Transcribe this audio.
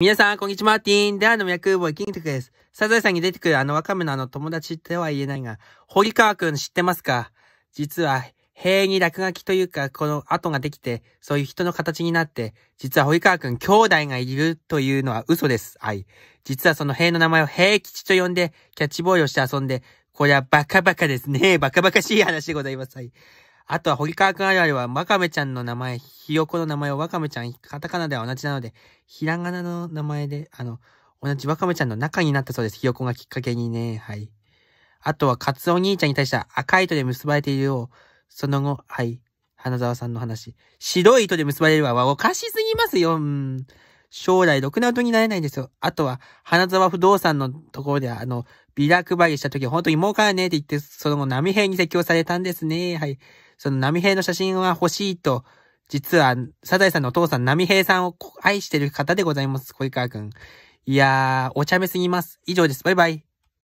皆さん、こんにちは、ティーン。で、あの、脈ボーイ、キングです。サザエさんに出てくるあのワカメのあの友達とは言えないが、堀川くん知ってますか実は、塀に落書きというか、この跡ができて、そういう人の形になって、実は堀川くん兄弟がいるというのは嘘です。はい。実はその塀の名前を平吉と呼んで、キャッチボールをして遊んで、これはバカバカですね。バカバカしい話でございます。はい。あとは堀川くんあるあるは、ワカメちゃんの名前、ひよこの名前をワカメちゃん、カタカナでは同じなので、ひらがなの名前で、あの、同じワカメちゃんの中になったそうです。ひよこがきっかけにね、はい。あとは、カツオ兄ちゃんに対しては赤い糸で結ばれているよう、その後、はい。花沢さんの話。白い糸で結ばれるは、おかしすぎますよ。うん。将来、ろくな音になれないんですよ。あとは、花沢不動産のところで、あの、ビラ配りした時、本当に儲からねえって言って、その後、波平に説教されたんですね。はい。その波平の写真は欲しいと、実は、サザエさんのお父さん、波平さんを愛してる方でございます。小川くん。いやー、お茶目すぎます。以上です。バイバイ。